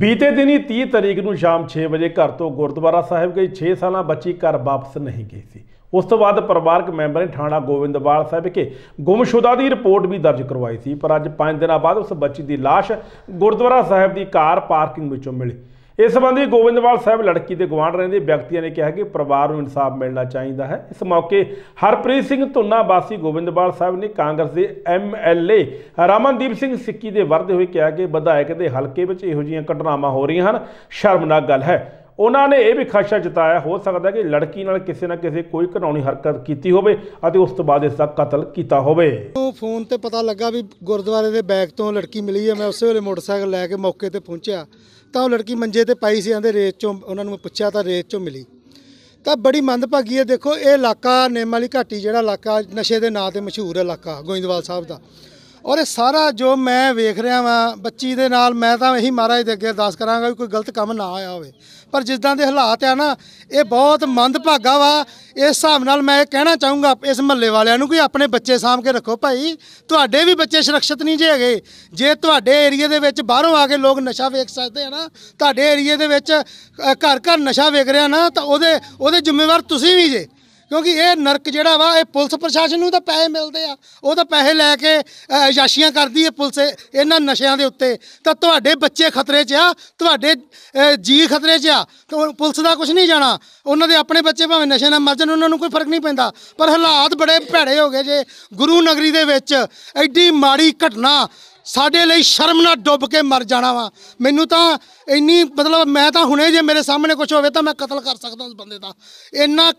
ਬੀਤੇ ਦਿਨੀ 30 ਤਰੀਕ ਨੂੰ ਸ਼ਾਮ 6 ਵਜੇ ਘਰ ਤੋਂ ਗੁਰਦੁਆਰਾ ਸਾਹਿਬ ਗਈ 6 ਸਾਲਾਂ ਬੱਚੀ ਘਰ ਵਾਪਸ ਨਹੀਂ ਗਈ ਸੀ ਉਸ ਤੋਂ ਬਾਅਦ ਪਰਿਵਾਰਕ ਮੈਂਬਰ ਨੇ ਥਾਣਾ ਗੋਵਿੰਦਵਾਲ ਸਾਹਿਬ ਕੇ ਗੁੰਮਸ਼ੁਦਾ ਦੀ ਰਿਪੋਰਟ ਵੀ ਦਰਜ ਕਰਵਾਈ ਸੀ ਪਰ ਅੱਜ 5 ਦਿਨਾਂ ਬਾਅਦ ਉਸ ਬੱਚੀ ਦੀ ਲਾਸ਼ ਗੁਰਦੁਆਰਾ ਸਾਹਿਬ ਦੀ ਕਾਰ ਪਾਰਕਿੰਗ ਵਿੱਚੋਂ ਮਿਲੀ ਇਸ ਸੰਬੰਧੀ ਗੋਬਿੰਦਵਾਲ ਸਾਹਿਬ ਲੜਕੀ ਦੇ ਗਵਾਂਢ ਰਹਿੰਦੇ ਵਿਅਕਤੀਆਂ ਨੇ ਕਿਹਾ ਕਿ ਪਰਿਵਾਰ ਨੂੰ ਇਨਸਾਫ ਮਿਲਣਾ ਚਾਹੀਦਾ ਹੈ ਇਸ ਮੌਕੇ ਹਰਪ੍ਰੀਤ ਸਿੰਘ ਧੁੰਨਾ ਵਾਸੀ ਗੋਬਿੰਦਵਾਲ ਸਾਹਿਬ ਨੇ ਕਾਂਗਰਸ ਦੇ ਐਮਐਲਏ ਰਮਨਦੀਪ ਸਿੰਘ ਸਿੱਕੀ ਦੇ ਵਰਦੇ ਹੋਏ ਕਿਹਾ ਕਿ ਵਿਧਾਇਕ ਦੇ ਹਲਕੇ ਵਿੱਚ ਇਹੋ ਜਿਹੀਆਂ ਘਟਨਾਵਾਂ ਹੋ ਰਹੀਆਂ ਹਨ ਸ਼ਰਮਨਾਕ ਗੱਲ ਹੈ ਉਹਨਾਂ ਨੇ ਇਹ ਵੀ ਖਾਸ਼ਾ ਜਤਾਇਆ ਹੋ ਸਕਦਾ ਕਿ ਲੜਕੀ ਨਾਲ ਕਿਸੇ ਨਾ ਕਿਸੇ ਕੋਈ ਘਨੌਣੀ ਹਰਕਤ ਕੀਤੀ ਹੋਵੇ ਅਤੇ ਉਸ ਤੋਂ ਬਾਅਦ ਇਸ ਦਾ ਕਤਲ ਕੀਤਾ ਹੋਵੇ ਉਹ ਫੋਨ ਤੇ ਪਤਾ ਲੱਗਾ ਵੀ ਗੁਰਦੁਆਰੇ ਦੇ ਬੈਗ ਤੋਂ ਲੜਕੀ ਮਿਲੀ ਹੈ ਮੈਂ ਉਸੇ ਵੇਲੇ ਮੋਟਰਸਾਈਕਲ ਲੈ ਕੇ ਮੌਕੇ ਤੇ ਪਹੁੰਚਿਆ ਤਾਂ ਉਹ ਲੜਕੀ ਮੰਜੇ ਤੇ ਪਾਈ ਸੀ ਆਂਦੇ ਰੇਤ ਚੋਂ ਉਹਨਾਂ ਨੂੰ ਪੁੱਛਿਆ ਤਾਂ ਰੇਤ ਚੋਂ ਮਿਲੀ ਤਾਂ ਬੜੀ ਮੰਦਭਾਗੀ ਹੈ ਦੇਖੋ ਇਹ ਇਲਾਕਾ ਨੇਮ ਵਾਲੀ ਘਾਟੀ ਜਿਹੜਾ ਇਲਾਕਾ ਨਸ਼ੇ ਦੇ ਨਾਂ ਤੇ ਮਸ਼ਹੂਰ ਇਲਾਕਾ ਗੋਇੰਦਵਾਲ ਸਾਹਿਬ ਦਾ ਔਰ ਇਹ ਸਾਰਾ ਜੋ ਮੈਂ ਵੇਖ ਰਿਹਾ ਵਾਂ ਬੱਚੀ ਦੇ ਨਾਲ ਮੈਂ ਤਾਂ ਇਹੀ ਮਹਾਰਾਜ ਦੇ ਅੱਗੇ ਅਰਦਾਸ ਕਰਾਂਗਾ ਵੀ ਕੋਈ ਗਲਤ ਕੰਮ ਨਾ ਆਇਆ ਹੋਵੇ ਪਰ ਜਿੱਦਾਂ ਦੇ ਹਾਲਾਤ ਆ ਨਾ ਇਹ ਬਹੁਤ ਮੰਦ ਭਾਗਾ ਵਾ ਇਸ ਹਿਸਾਬ ਨਾਲ ਮੈਂ ਇਹ ਕਹਿਣਾ ਚਾਹੂੰਗਾ ਇਸ ਮੱਲੇ ਵਾਲਿਆਂ ਨੂੰ ਕਿ ਆਪਣੇ ਬੱਚੇ ਸਾਹਮ ਕੇ ਰੱਖੋ ਭਾਈ ਤੁਹਾਡੇ ਵੀ ਬੱਚੇ ਸੁਰੱਖਿਅਤ ਨਹੀਂ ਜੇ ਹੈਗੇ ਜੇ ਤੁਹਾਡੇ ਏਰੀਆ ਦੇ ਵਿੱਚ ਬਾਹਰੋਂ ਆ ਕੇ ਲੋਕ ਨਸ਼ਾ ਵੇਖ ਸਕਦੇ ਆ ਨਾ ਤੁਹਾਡੇ ਏਰੀਆ ਦੇ ਵਿੱਚ ਘਰ ਘਰ ਨਸ਼ਾ ਵੇਖ ਰਿਹਾ ਨਾ ਤਾਂ ਉਹਦੇ ਉਹਦੇ ਜ਼ਿੰਮੇਵਾਰ ਤੁਸੀਂ ਵੀ ਜੇ ਕਿਉਂਕਿ ਇਹ ਨਰਕ ਜਿਹੜਾ ਵਾ ਇਹ ਪੁਲਿਸ ਪ੍ਰਸ਼ਾਸਨ ਨੂੰ ਤਾਂ ਪੈਸੇ ਮਿਲਦੇ ਆ ਉਹ ਤਾਂ ਪੈਸੇ ਲੈ ਕੇ ਯਾਸ਼ੀਆਂ ਕਰਦੀ ਹੈ ਪੁਲਿਸ ਇਹਨਾਂ ਨਸ਼ਿਆਂ ਦੇ ਉੱਤੇ ਤਾਂ ਤੁਹਾਡੇ ਬੱਚੇ ਖਤਰੇ 'ਚ ਆ ਤੁਹਾਡੇ ਜੀ ਖਤਰੇ 'ਚ ਆ ਪੁਲਿਸ ਦਾ ਕੁਝ ਨਹੀਂ ਜਾਣਾ ਉਹਨਾਂ ਦੇ ਆਪਣੇ ਬੱਚੇ ਭਾਵੇਂ ਨਸ਼ੇ ਨਾਲ ਮਰ ਜਾਣ ਉਹਨਾਂ ਨੂੰ ਕੋਈ ਫਰਕ ਨਹੀਂ ਪੈਂਦਾ ਪਰ ਹਾਲਾਤ ਬੜੇ ਭੈੜੇ ਹੋ ਗਏ ਜੇ ਗੁਰੂ ਨਗਰੀ ਦੇ ਵਿੱਚ ਐਡੀ ਮਾੜੀ ਘਟਨਾ ਸਾਡੇ ਲਈ ਸ਼ਰਮ ਨਾਲ ਡੁੱਬ ਕੇ ਮਰ ਜਾਣਾ ਵਾ ਮੈਨੂੰ ਤਾਂ ਇੰਨੀ ਮਤਲਬ ਮੈਂ ਤਾਂ ਹੁਣੇ ਜੇ ਮੇਰੇ ਸਾਹਮਣੇ ਕੁਝ ਹੋਵੇ ਤਾਂ ਮੈਂ ਕਤਲ ਕਰ ਸਕਦਾ ਉਸ ਬੰਦੇ ਦਾ ਇੰਨਾ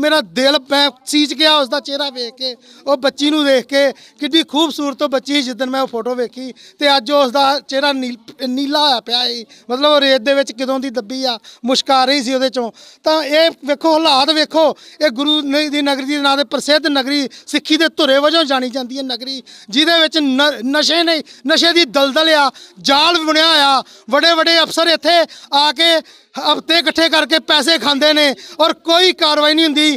ਮੇਰਾ ਦਿਲ ਪੈ ਸੀਜ ਗਿਆ ਉਸ ਦਾ ਚਿਹਰਾ ਵੇਖ ਕੇ ਉਹ ਬੱਚੀ ਨੂੰ ਦੇਖ ਕੇ ਕਿੰਨੀ ਖੂਬਸੂਰਤ ਬੱਚੀ ਜਿੱਦਨ ਮੈਂ ਉਹ ਫੋਟੋ ਵੇਖੀ ਤੇ ਅੱਜ ਉਸ ਦਾ ਚਿਹਰਾ ਨੀਲਾ ਹੋਇਆ ਪਿਆ ਹੈ ਮਤਲਬ ਉਹ ਰੇਤ ਦੇ ਵਿੱਚ ਕਿਦੋਂ ਦੀ ਦੱਬੀ ਆ ਮੁਸ਼ਕ ਰਹੀ ਸੀ ਉਹਦੇ ਚੋਂ ਤਾਂ ਇਹ ਵੇਖੋ ਹਾਲਾਤ ਵੇਖੋ ਇਹ ਗੁਰੂ ਦੀ ਨਗਰੀ ਦੇ ਨਾਂ ਦੇ ਪ੍ਰਸਿੱਧ ਨਗਰੀ ਸਿੱਖੀ ਦੇ ਧੁਰੇ ਵਜੋਂ ਜਾਣੀ ਜਾਂਦੀ ਹੈ ਨਗਰੀ ਜਿਹਦੇ ਵਿੱਚ ਨਸ਼ੇ ਨੇ ਨਸ਼ੇ ਦੀ ਦਲਦਲ ਆ ਜਾਲ ਬਣਿਆ ਆ ਵੱਡੇ ਵੱਡੇ ਅਫਸਰ ਇੱਥੇ ਆ ਕੇ ਹਫਤੇ ਇਕੱਠੇ ਕਰਕੇ ਪੈਸੇ ਖਾਂਦੇ ਨੇ ਔਰ ਕੋਈ ਕਾਰਵਾਈ ਨਹੀਂ ਹੁੰਦੀ